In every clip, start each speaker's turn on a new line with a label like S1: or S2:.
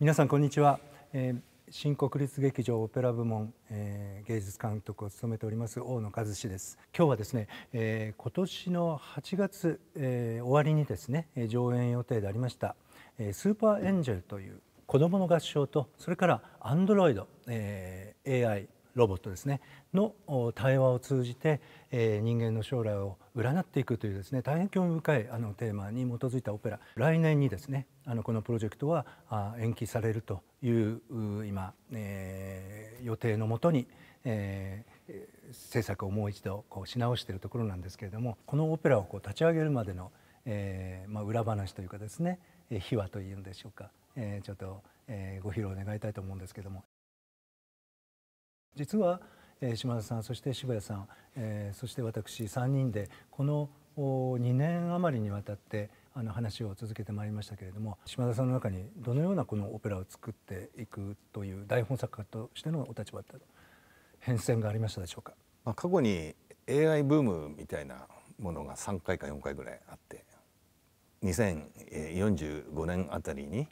S1: 皆さんこんにちは、えー、新国立劇場オペラ部門、えー、芸術監督を務めております大野和志です今日はですね、えー、今年の8月、えー、終わりにですね上演予定でありました「えー、スーパーエンジェル」という子どもの合唱とそれからアンドロイド、えー、AI ロボットですねの対話を通じて、え人間の将来を占っていくというですね大変興味深いあのテーマに基づいたオペラ来年にですねあのこのプロジェクトは延期されるという今、え予定のもとに、え制作をもう一度こうし直しているところなんですけれどもこのオペラをこう立ち上げるまでの、えーまあ、裏話というかですね秘話というんでしょうか、えー、ちょっと、えー、ご披露願いたいと思うんですけども実は、え島田さんそして渋谷さん、えそして私3人でこの2年余りにわたってあの話を続けてまいりましたけれども島田さんの中にどのようなこのオペラを作っていくという台本作家としてのお立場だった変遷がありま
S2: したでしょうか、まあ、過去に AI ブームみたいなものが3回か4回ぐらいあって2045年あたりに、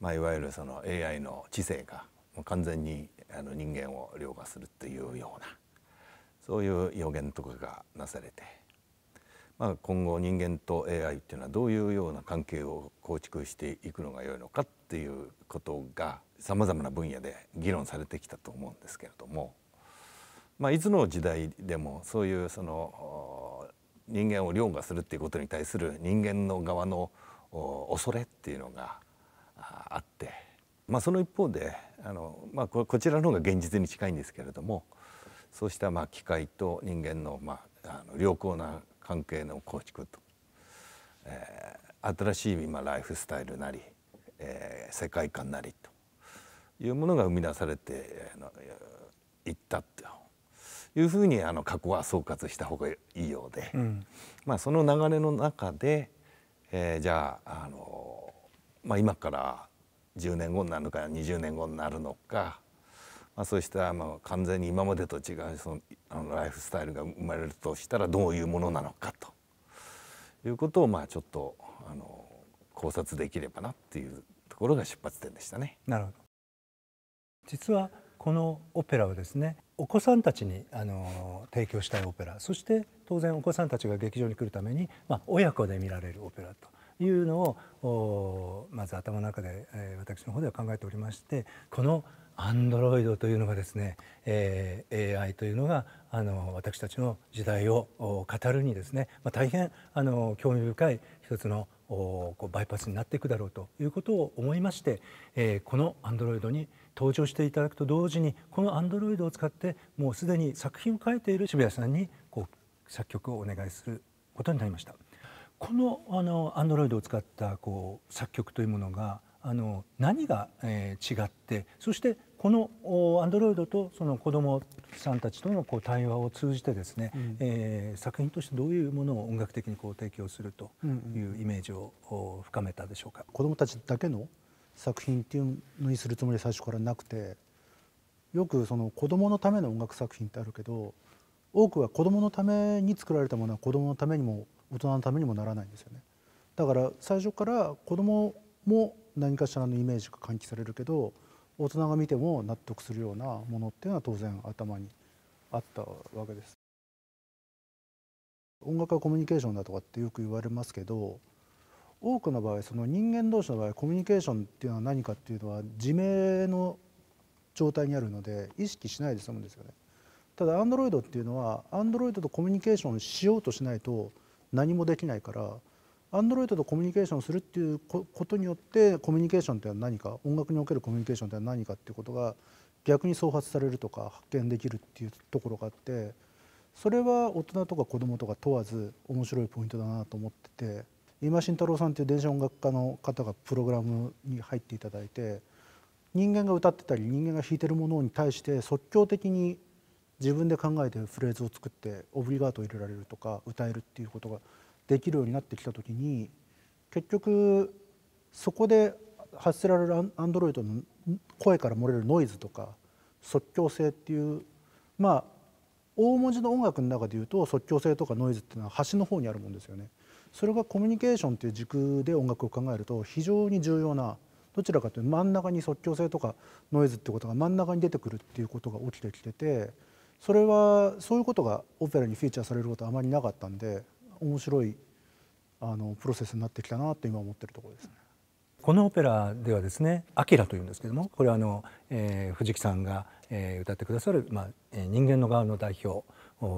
S2: まあ、いわゆるその AI の知性が完全にあの人間を凌駕するというようなそういう予言とかがなされて、まあ、今後人間と AI っていうのはどういうような関係を構築していくのが良いのかっていうことがさまざまな分野で議論されてきたと思うんですけれども、まあ、いつの時代でもそういうその人間を凌駕するっていうことに対する人間の側の恐れっていうのがあって。まあ、その一方であの、まあ、こちらの方が現実に近いんですけれどもそうしたまあ機械と人間の,、まあ、あの良好な関係の構築と、えー、新しい今ライフスタイルなり、えー、世界観なりというものが生み出されていったというふうにあの過去は総括した方がいいようで、うん、まあ、その流れの中で、えー、じゃああの、まあ、今から10年後になるのか20年後になるのか、まあ、そうしたまあ完全に今までと違うそのあのライフスタイルが生まれるとしたらどういうものなのかということをまあちょっとあの考察できればなっていうところが出発点でしたね。
S1: なるほど実はこのオペラはですねお子さんたちにあの提供したいオペラそして当然お子さんたちが劇場に来るために、まあ、親子で見られるオペラというのをまず頭の中で、え私の方では考えておりましてこのアンドロイドというのがですね、え AI というのがあの私たちの時代を語るにですね、ま大変あの興味深い一つのこうバイパスになっていくだろうということを思いまして、えこのアンドロイドに登場していただくと同時にこのアンドロイドを使ってもうすでに作品を書いている渋谷さんにこう作曲をお願いすることになりました。このあのアンドロイドを使ったこう作曲というものがあの何が、えー、違ってそしてこのアンドロイドとその子どもさんたちとのこう対話を通じてですね、うん、えー、作品としてどういうものを音楽的にこう提供
S3: するというイメージを深めたでしょうか、うんうん、子どもたちだけの作品っていうのにするつもりは最初からなくてよくその子どものための音楽作品ってあるけど多くは子どものために作られたものは子どものためにも大人のためにもならないんですよねだから最初から子供も何かしらのイメージが喚起されるけど大人が見ても納得するようなものっていうのは当然頭にあったわけです。音楽はコミュニケーションだとかってよく言われますけど多くの場合その人間同士の場合コミュニケーションっていうのは何かっていうのは自明の状態にあるので意識しないで済むんですよね。ただアンドロイドっていうのはアンドロイドとコミュニケーションしようとしないと何もできないからアンドロイドとコミュニケーションするっていうことによってコミュニケーションっては何か音楽におけるコミュニケーションっては何かっていうことが逆に創発されるとか発見できるっていうところがあってそれは大人とか子どもとか問わず面白いポイントだなと思ってて今慎太郎さんっていう電子音楽家の方がプログラムに入っていただいて人間が歌ってたり人間が弾いてるものに対して即興的に自分で考えてフレーズを作ってオブリガートを入れられるとか歌えるっていうことができるようになってきた時に結局そこで発せられるアンドロイドの声から漏れるノイズとか即興性っていうまあ大文字の音楽の中でいうと即興性とかノイズっていうのは端の方にあるもんですよね。それがコミュニケーションっていう軸で音楽を考えると非常に重要などちらかというと真ん中に即興性とかノイズってことが真ん中に出てくるっていうことが起きてきててそれはそういうことがオペラにフィーチャーされることはあまりなかったんで面白いあのプロセスになってきたなと今思ってるところですね。このオペラではですね
S1: 「アキラ」というんですけどもこれはあの、えー、藤木さんが、えー、歌ってくださる、まあ、人間の側の代表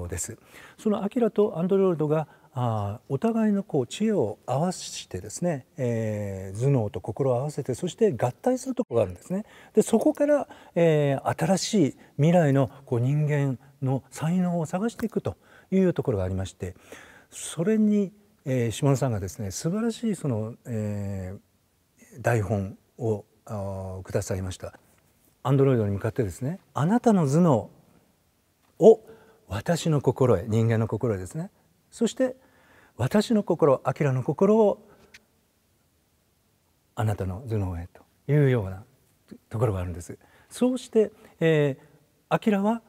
S1: です。そのアキラとアンドロイドがあお互いのこう知恵を合わせてですね、えー、頭脳と心を合わせてそして合体するところがあるんですね。でそこから、えー、新しい未来のこう人間の才能を探していくというところがありましてそれに、えー、島田さんがですね素晴らしいその、えー、台本をくださいました。アンドロイドに向かってですねあなたの頭脳を私の心へ人間の心へですねそして私の心アキラの心をあなたの頭脳へというようなところがあるんです。そうして、えアキラは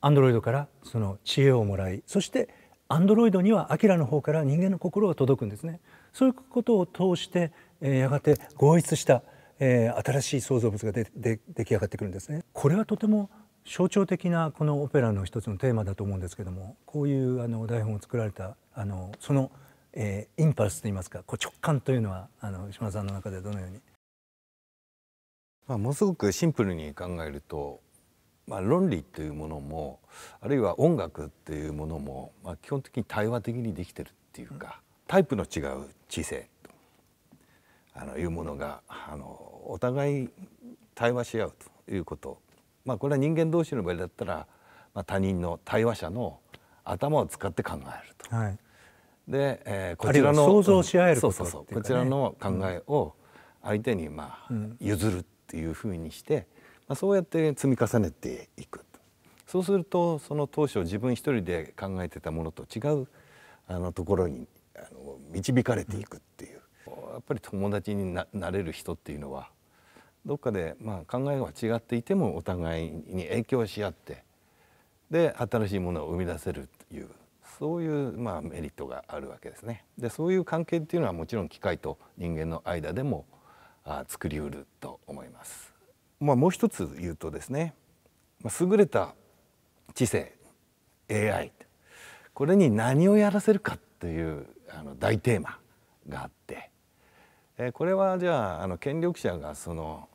S1: アンドロイドからその知恵をもらいそしてアンドロイドにはアキラの方から人間の心が届くんですね。そういうことを通して、えー、やがて合一した、えー、新しい創造物がでで出来上がってくるんですね。これはとても象徴的なこのオペラの一つのテーマだと思うんですけどもこういうあの台本を作られたあのその、えー、インパルスといいますかこう直感というのはあの島さんの中でどのように
S2: まあ、ものすごくシンプルに考えると、まあ、論理というものもあるいは音楽っていうものも、まあ、基本的に対話的にできてるっていうか、タイプの違う知性とあのいうものがあのお互い対話し合うということまあ、これは人間同士の場合だったら、まあ、他人の対話者の頭を使って考えると。はい、で、えー、こちらの想像し合える、そうそうそうこちらの考えを相手にまあ譲るっていうふうにして、まあ、そうやって積み重ねていくそうするとその当初自分一人で考えてたものと違うあのところにあの導かれていくっていう、やっぱり友達になれる人っていうのはどっかでまあ考えは違っていてもお互いに影響し合ってで新しいものを生み出せるというそういうまあメリットがあるわけですね。でそういう関係っていうのはもちろん機械と人間の間でもあ作りうると思います。まあ、もう一つ言うとですね、まあ、優れた知性 AI これに何をやらせるかというあの大テーマがあって、えこれはじゃああの権力者がその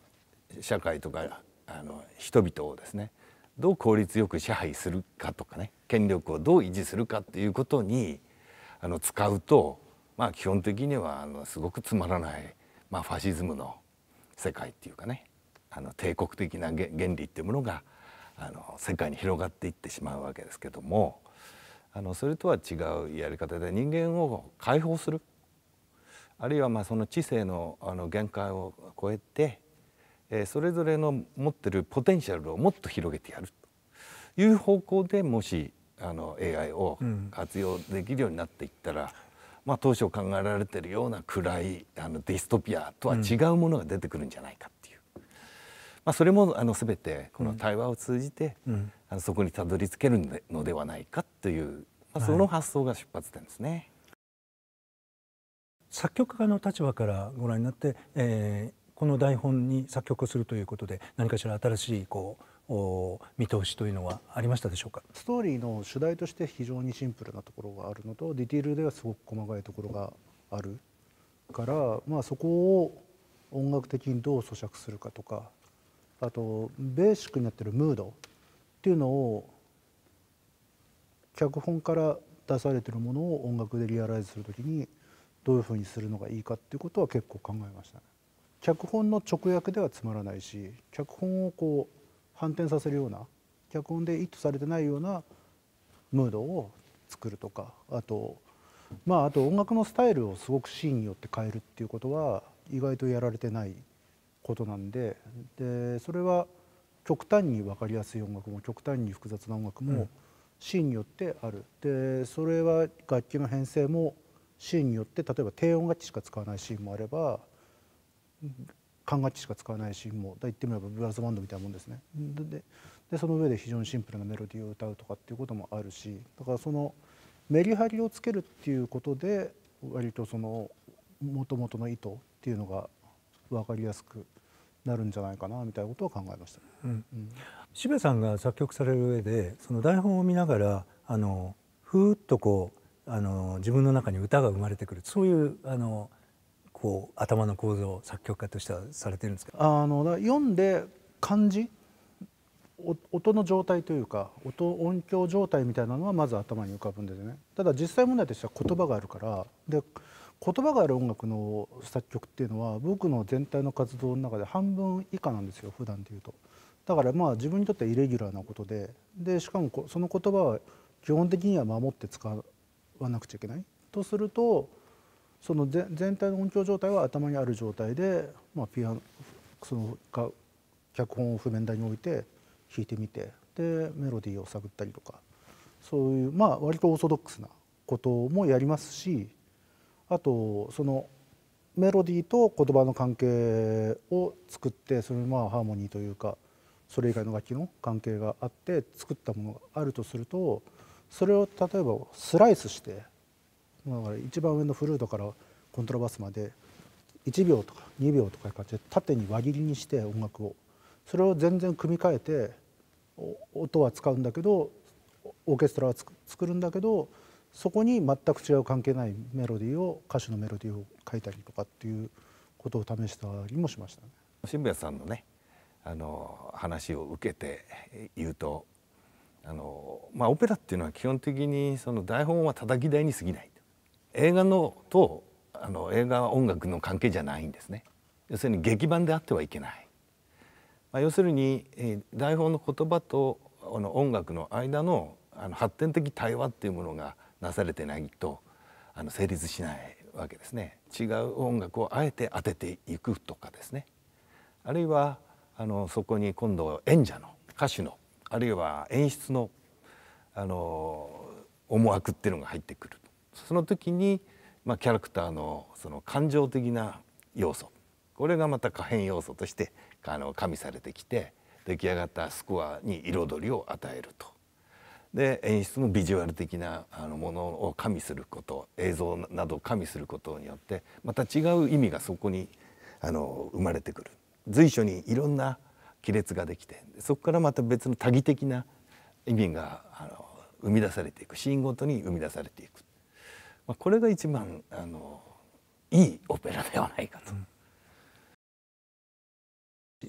S2: 社会とかあの人々をですねどう効率よく支配するかとかね権力をどう維持するかっていうことにあの使うと、まあ、基本的にはあのすごくつまらない、まあ、ファシズムの世界っていうかねあの帝国的な原理っていうものがあの世界に広がっていってしまうわけですけどもあのそれとは違うやり方で人間を解放するあるいはまあその知性のあの限界を超えてえそれぞれの持ってるポテンシャルをもっと広げてやるという方向でもしあの AI を活用できるようになっていったら、うん、まあ、当初考えられてるような暗いあのディストピアとは違うものが出てくるんじゃないかっていう、うん、まあ、それもあの全てこの対話を通じて、うん、あのそこにたどり着けるのではないかという、まあ、その発想が出発点ですね。はい、
S1: 作曲家の立場からご覧になって、えーこの台本に作曲するということで何かしら新しいこう見通しというのはありまし
S3: たでしょうかストーリーの主題として非常にシンプルなところがあるのとディティールではすごく細かいところがあるから、まあ、そこを音楽的にどう咀嚼するかとかあとベーシックになってるムードっていうのを脚本から出されてるものを音楽でリアライズする時にどういうふうにするのがいいかっていうことは結構考えましたね。脚本の直訳ではつまらないし脚本をこう反転させるような脚本で意図されてないようなムードを作るとかあとまああと音楽のスタイルをすごくシーンによって変えるっていうことは意外とやられてないことなんででそれは極端に分かりやすい音楽も極端に複雑な音楽もシーンによってある、うん、でそれは楽器の編成もシーンによって例えば低音楽器しか使わないシーンもあれば管楽器しか使わないしもう言ってみればブラスバンドみたいなもんですね。ででその上で非常にシンプルなメロディーを歌うとかっていうこともあるしだからそのメリハリをつけるっていうことで割とそのもともとの意図っていうのが分かりやすくなるんじゃないかなみたいなことは考えました、ね、うんうん、渋谷さんが
S1: 作曲される上でその台本を見ながらあのふーっとこうあの自分の中に歌が生まれてくるそういうあのこう頭の構造を作曲家としてはされてるんですか
S3: あの読んで感じ音の状態というか音音響状態みたいなのはまず頭に浮かぶんですねただ実際問題としては言葉があるからで言葉がある音楽の作曲っていうのは僕の全体の活動の中で半分以下なんですよ普段でいうとだからまあ自分にとってはイレギュラーなことででしかもその言葉は基本的には守って使わなくちゃいけないとするとその全体の音響状態は頭にある状態で、まあ、ピアノその脚本を譜面台に置いて弾いてみてでメロディーを探ったりとかそういうまあ割とオーソドックスなこともやりますしあとそのメロディーと言葉の関係を作ってそれまあハーモニーというかそれ以外の楽器の関係があって作ったものがあるとするとそれを例えばスライスしてだから一番上のフルートからコントラバスまで1秒とか2秒とかいう感じで縦に輪切りにして音楽をそれを全然組み替えて音は使うんだけどオーケストラは作るんだけどそこに全く違う関係ないメロディーを歌手のメロディーを書いたりとかっていうことを試したりもしましたね。
S2: 渋谷さんのねあの話を受けて言うとあの、まあ、オペラっていうのは基本的にその台本は叩き台に過ぎない映画のとあの映画音楽の関係じゃないんですね要するに劇版であってはいけない、まあ、要するに、えー、台本の言葉とあの音楽の間のあの発展的対話っていうものがなされてないとあの成立しないわけですね違う音楽をあえて当てていくとかですねあるいはあのそこに今度演者の歌手のあるいは演出のあの思惑っていうのが入ってくるその時に、まあ、キャラクターのその感情的な要素これがまた可変要素としてあの加味されてきて出来上がったスコアに彩りを与えると。で演出もビジュアル的なあのものを加味すること映像などを加味することによってまた違う意味がそこにあの生まれてくる随所にいろんな亀裂ができてそこからまた別の多義的な意味があの生み出されていくシーンごとに生み出されていくまあ、これが一番あのいいオペラではないかと。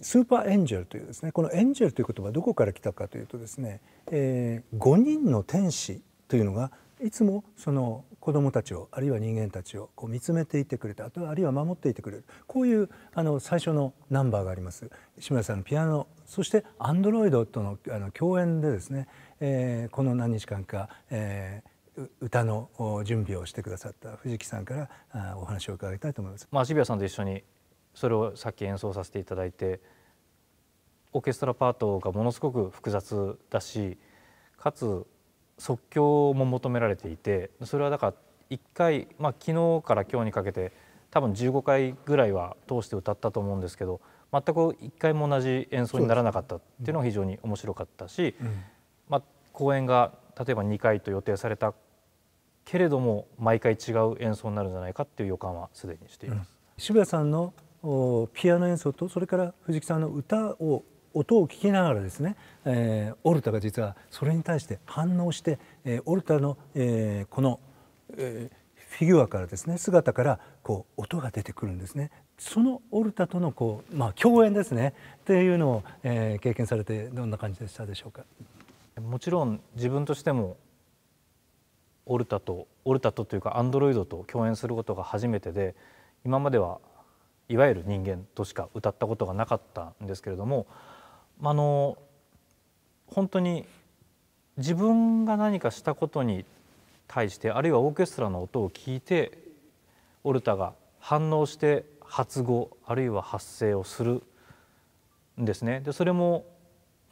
S1: スーパーエンジェルというですねこのエンジェルという言葉はどこから来たかというとですね、えー、5人の天使というのがいつもその子どもたちをあるいは人間たちをこう見つめていてくれたあとあるいは守っていてくれるこういうあの最初のナンバーがあります志村さんのピアノそしてアンドロイドとのあの共演でですね、えー、この何日間か、え歌の準備をしてくださった藤木さんからお話を伺いたいと思います。
S4: まあ、渋谷さんと一緒にそれをさっき演奏させていただいてオーケストラパートがものすごく複雑だしかつ即興も求められていてそれはだから1回、まあ、昨日から今日にかけて多分15回ぐらいは通して歌ったと思うんですけど全く1回も同じ演奏にならなかったっていうのが非常に面白かったし、うん、まあ、公演が例えば2回と予定されたけれども毎回違う演奏になるんじゃないかっていう予感はすでにしています、
S1: うん、渋谷さんのピアノ演奏とそれから藤木さんの歌を音を聞きながらですね、えー、オルタが実はそれに対して反応して、えー、オルタの、えー、この、えー、フィギュアからですね姿からこう音が出てくるんですねそのオルタとのこう、まあ、共演ですねっていうのを、えー、経験されてどんな感じでしたでしょうかもちろん
S4: 自分としてもオルタとオルタとというかアンドロイドと共演することが初めてで今まではいわゆる人間としか歌ったことがなかったんですけれどもあの本当に自分が何かしたことに対してあるいはオーケストラの音を聞いてオルタが反応して発語あるいは発声をするんですね。でそれも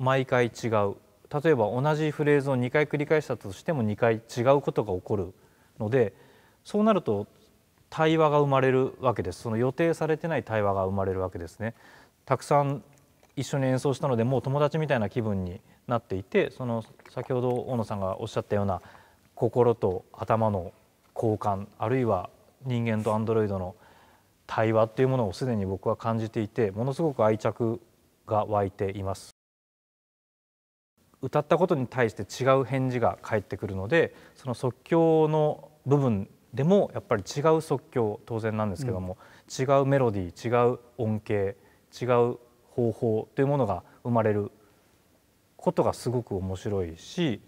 S4: 毎回違う例えば同じフレーズを2回繰り返したとしても2回違うことが起こるのでそうなると対話が生まれるわけですその予定されてない対話が生まれるわけですね。たくさん一緒に演奏したのでもう友達みたいな気分になっていてその先ほど大野さんがおっしゃったような心と頭の交換あるいは人間とアンドロイドの対話っていうものをすでに僕は感じていてものすごく愛着が湧いています。歌ったことに対して違う返事が返ってくるのでその即興の部分でもやっぱり違う即興当然なんですけども、うん、違うメロディー違う音形違う方法というものが生まれることがすごく面白いし、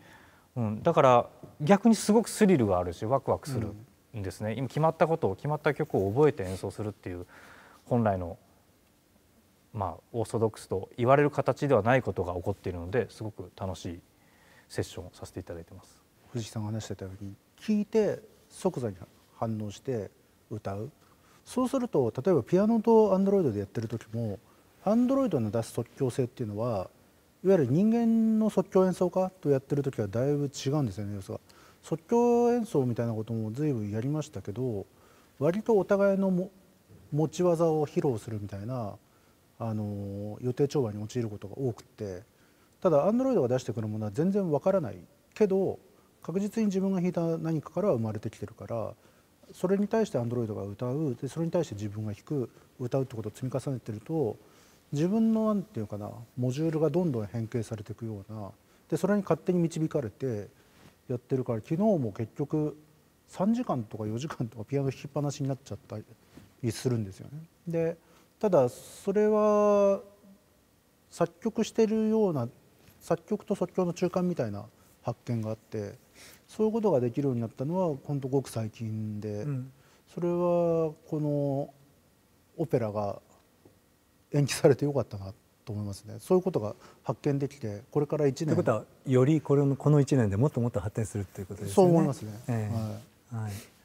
S4: うん、だから逆にすごくスリルがあるしワクワクするんですね、うん、今決まったことを決まった曲を覚えて演奏するっていう本来のまあ、オーソドックスと言われる形ではないことが起こっているのですごく楽しいセッシ
S3: ョンをさせていただいてます藤木さんが話してたように聞いて即座に反応して歌うそうすると例えばピアノとアンドロイドでやってる時もアンドロイドの出す即興性っていうのはいわゆる人間の即興演奏家とやってる時はだいぶ違うんですよねするに即興演奏みたいなことも随分やりましたけど割とお互いの持ち技を披露するみたいなあの予定調和に陥ることが多くてただ Android が出してくるものは全然わからないけど確実に自分が弾いた何かからは生まれてきてるからそれに対して Android が歌うでそれに対して自分が弾く歌うってことを積み重ねてると自分の何て言うかなモジュールがどんどん変形されていくようなでそれに勝手に導かれてやってるから昨日も結局3時間とか4時間とかピアノ弾きっぱなしになっちゃったりするんですよね。でただそれは作曲してるような作曲と即興の中間みたいな発見があってそういうことができるようになったのは本当ごく最近で、うん、それはこのオペラが延期されてよかったなと思いますねそういうことが発見できてこれから1年ということはよりこれのこ
S2: の1年でもっともっと発展するということですねそう思いますね、はい